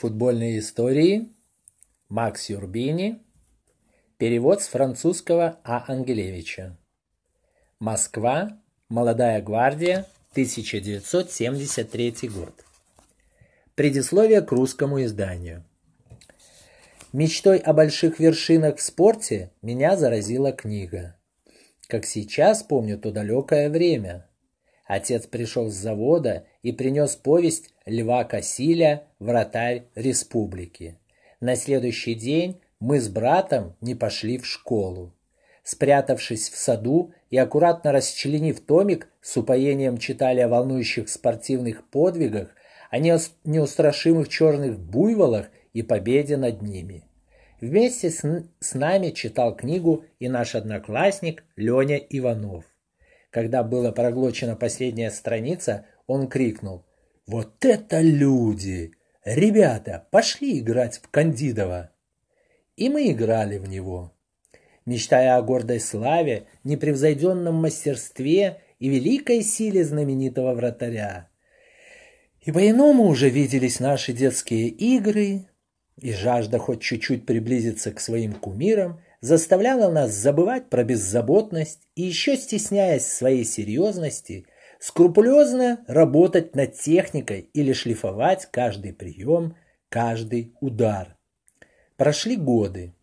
Футбольной истории. Макс Юрбини. Перевод с французского А. Ангелевича. Москва. Молодая гвардия. 1973 год. Предисловие к русскому изданию. Мечтой о больших вершинах в спорте меня заразила книга. Как сейчас помню то далекое время – Отец пришел с завода и принес повесть Льва Косиля «Вратарь республики». На следующий день мы с братом не пошли в школу. Спрятавшись в саду и аккуратно расчленив томик, с упоением читали о волнующих спортивных подвигах, о неустрашимых черных буйволах и победе над ними. Вместе с, с нами читал книгу и наш одноклассник Леня Иванов. Когда была проглочена последняя страница, он крикнул «Вот это люди! Ребята, пошли играть в Кандидова!» И мы играли в него. Мечтая о гордой славе, непревзойденном мастерстве и великой силе знаменитого вратаря. И по-иному уже виделись наши детские игры, и жажда хоть чуть-чуть приблизиться к своим кумирам – заставляла нас забывать про беззаботность и еще стесняясь своей серьезности, скрупулезно работать над техникой или шлифовать каждый прием, каждый удар. Прошли годы.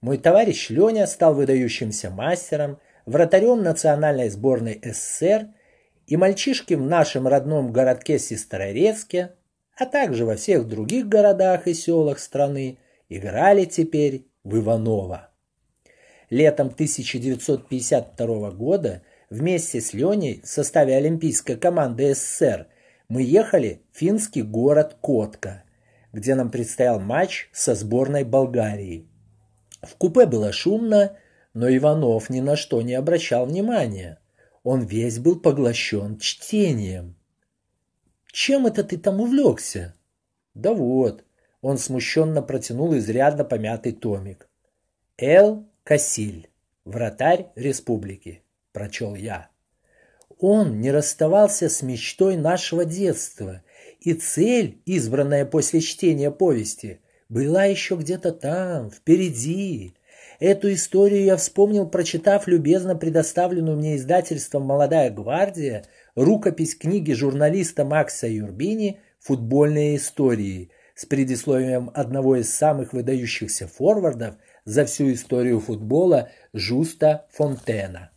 Мой товарищ Леня стал выдающимся мастером, вратарем национальной сборной СССР, и мальчишки в нашем родном городке Сестрорецке, а также во всех других городах и селах страны, играли теперь в Иванова летом 1952 года вместе с Леней в составе олимпийской команды СССР мы ехали в финский город Котка, где нам предстоял матч со сборной Болгарии. В купе было шумно, но Иванов ни на что не обращал внимания. Он весь был поглощен чтением. «Чем это ты там увлекся?» «Да вот», — он смущенно протянул изрядно помятый томик. «Л. Кассиль, вратарь республики, прочел я. Он не расставался с мечтой нашего детства, и цель, избранная после чтения повести, была еще где-то там, впереди. Эту историю я вспомнил, прочитав любезно предоставленную мне издательством «Молодая гвардия» рукопись книги журналиста Макса Юрбини «Футбольные истории», с предисловием одного из самых выдающихся форвардов за всю историю футбола Жуста Фонтена.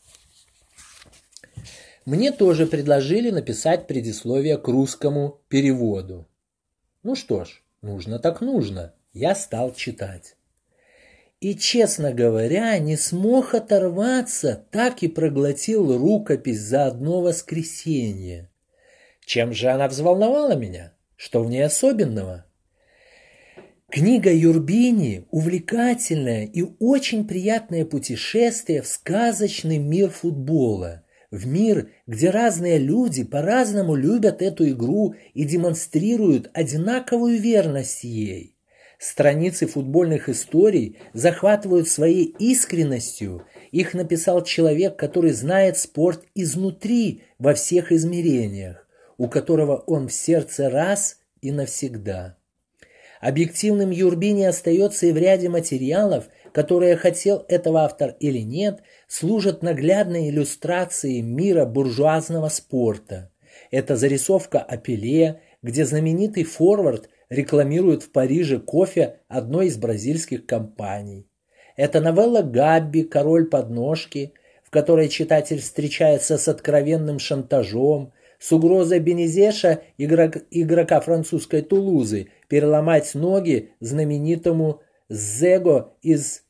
Мне тоже предложили написать предисловие к русскому переводу. Ну что ж, нужно так нужно. Я стал читать. И, честно говоря, не смог оторваться, так и проглотил рукопись за одно воскресенье. Чем же она взволновала меня? Что в ней особенного? Книга Юрбини – увлекательное и очень приятное путешествие в сказочный мир футбола, в мир, где разные люди по-разному любят эту игру и демонстрируют одинаковую верность ей. Страницы футбольных историй захватывают своей искренностью, их написал человек, который знает спорт изнутри во всех измерениях, у которого он в сердце раз и навсегда. Объективным Юрбини остается и в ряде материалов, которые, хотел этого автор или нет, служат наглядной иллюстрацией мира буржуазного спорта. Это зарисовка о Пеле, где знаменитый форвард рекламирует в Париже кофе одной из бразильских компаний. Это новелла Габби «Король подножки», в которой читатель встречается с откровенным шантажом, с угрозой Бенезеша, игрока французской Тулузы, переломать ноги знаменитому Зего из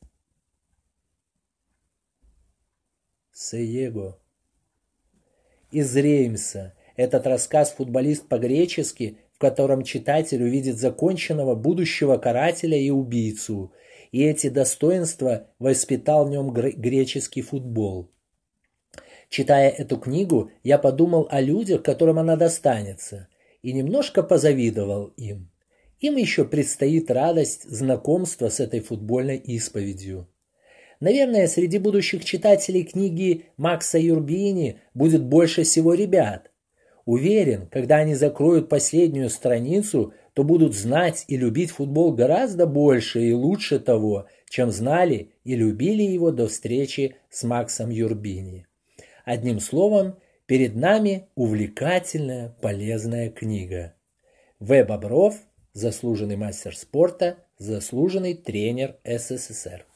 Сеего из Реймса. Этот рассказ «Футболист по-гречески», в котором читатель увидит законченного будущего карателя и убийцу. И эти достоинства воспитал в нем греческий футбол. Читая эту книгу, я подумал о людях, которым она достанется, и немножко позавидовал им. Им еще предстоит радость знакомства с этой футбольной исповедью. Наверное, среди будущих читателей книги Макса Юрбини будет больше всего ребят. Уверен, когда они закроют последнюю страницу, то будут знать и любить футбол гораздо больше и лучше того, чем знали и любили его до встречи с Максом Юрбини. Одним словом, перед нами увлекательная, полезная книга. В. Бобров – заслуженный мастер спорта, заслуженный тренер СССР.